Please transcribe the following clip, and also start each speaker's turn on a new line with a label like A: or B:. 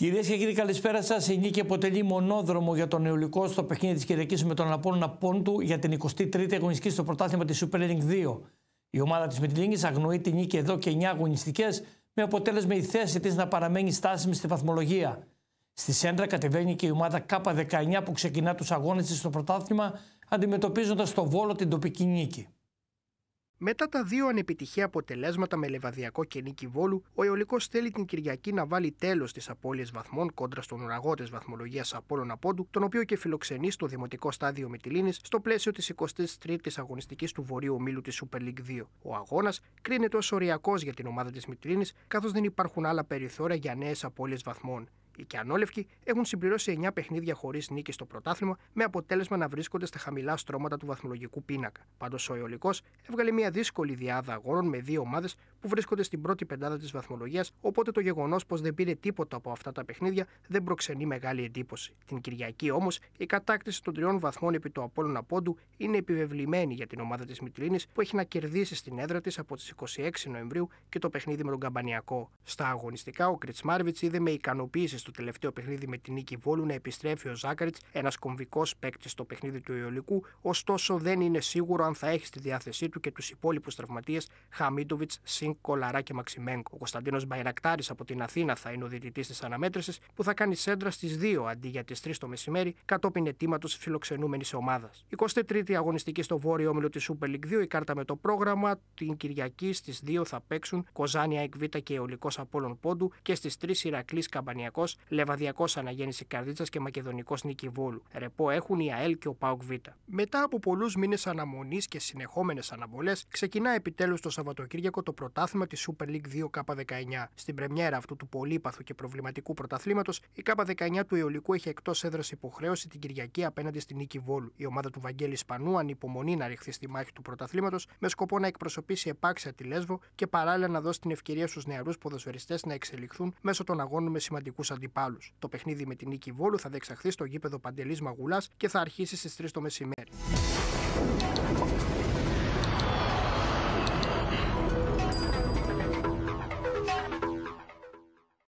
A: Κυρίες και κύριοι, καλησπέρα σας. Η νίκη αποτελεί μονόδρομο για τον Νεολικό στο παιχνίδι της Κυριακής με τον Απόλυνα Πόντου για την 23η αγωνιστική στο πρωτάθλημα της Super League 2. Η ομάδα της Μιτλίνη αγνοεί τη νίκη εδώ και 9 αγωνιστικές, με αποτέλεσμα η θέση της να παραμένει στάσιμη στη βαθμολογία. Στη Σέντρα κατεβαίνει και η ομάδα K19 που ξεκινά τους αγώνες της στο πρωτάθλημα, αντιμετωπίζοντας το βόλο την τοπική νίκη. Μετά τα δύο
B: ανεπιτυχή αποτελέσματα με λεβαδιακό και νίκη βόλου, ο Αιωλικός θέλει την Κυριακή να βάλει τέλος στις απώλειες βαθμών κόντρα στον ουραγό της βαθμολογίας Απόλων Απόντου, τον οποίο και φιλοξενεί στο δημοτικό στάδιο Μητυλίνη στο πλαίσιο της 23η αγωνιστικής του Βορείου Ομίλου της Super League 2. Ο αγώνας κρίνεται ως οριακός για την ομάδα της Μητυλίνη, καθώς δεν υπάρχουν άλλα περιθώρια για νέες απώλειες βαθμών και ανόλευκοι έχουν συμπληρώσει 9 παιχνίδια χωρίς νίκη στο πρωτάθλημα, με αποτέλεσμα να βρίσκονται στα χαμηλά στρώματα του βαθμολογικού πίνακα. Πάντως, ο Αιωλικός έβγαλε μια δύσκολη διάδα αγώνων με δύο ομάδες που βρίσκονται στην πρώτη πεντάδα της βαθμολογίας, οπότε το γεγονός πως δεν πήρε τίποτα από αυτά τα παιχνίδια δεν προξενεί μεγάλη εντύπωση. Την Κυριακή όμως, η κατάκτηση των τριών βαθμών επί του Απόλυνα Πόντου είναι επιβεβλημένη για την ομάδα της Μητρίνης που έχει να κερδίσει στην έδρα της από τις 26 Νοεμβρίου και το παιχνίδι με τον Καμπανιακό. Στα αγωνιστικά, ο Κριτσμάρβιτ είδε με ικανοποίηση στο τελευταίο παιχνίδι με την νίκη Βόλου να επιστρέφει ο Ζάκαριτ, ένας κομβικός παίκτης στο παιχνίδι του Ιωλικού, ωστόσο δεν είναι σίγουρο αν θα έχει στη διάθεσή του και τους υπόλοιπους τραυματίες Χαμίτοβιτ, Σινκ, Κολαρά και Μαξιμέγκο. Ο Κωνσταντίνος Μπαϊρακτάρης από την Αθήνα θα είναι ο διαιτητής της αναμέτρησης που θα κάνει σέντρα στις 2 αντί για τις 3 το μεσημέρι κατόπιν αιτήματο φιλοξενούμενης ομάδας. 23η αγωνιστική στο βόρειο όμιλο της Super League 2, η κάρτα με το πρόγραμμα την Κυριακή στις 2 θα παίξουν Κοζάνια Εκβίτα και Εολικό Απόλων Πόντου και στις 3 Ηρακλής Καμπανιακός Λεβαδιακός Αναγέννησης Καρδίτσας και Μακεδονικός Νίκη Βόλου. Ρεπό έχουν η ΑΕΛ και ο ΠΑΟΚ Β. Μετά από πολλούς μήνες αναμονής και συνεχόμενες αναβολές, ξεκινά επιτέλους το Σαββατοκύριακο το πρωτάθλημα της Super League 2K19. Στην πρεμιέρα αυτού του πολύπαθου και προβληματικού πρωταθλήματος, η K19 του Ιωλικού έχει εκτός έδρας υποχρέωση την Κυριακή απέναντι στη Νίκη Βόλου. Η ομάδα του Βαγγέλη Ισπανού ανυπομονεί να ρηχθεί στη μάχη του πρωταθλήματος με σκοπό να εκπροσωπήσει επάξια τη Λέσβο και παράλληλα να δώσει την ευκαιρία στους νεαρούς ποδοσφαιριστές να εξελιχθούν μέσω των αγώνων με σημαντικούς ανταγωνισμού αντιπάλου. Το παιχνίδι με την νίκη Βόλου θα δεξαχθεί στο γήπεδο Παντελής Μαγουλάς και θα αρχίσει στις 3 το μεσημέρι.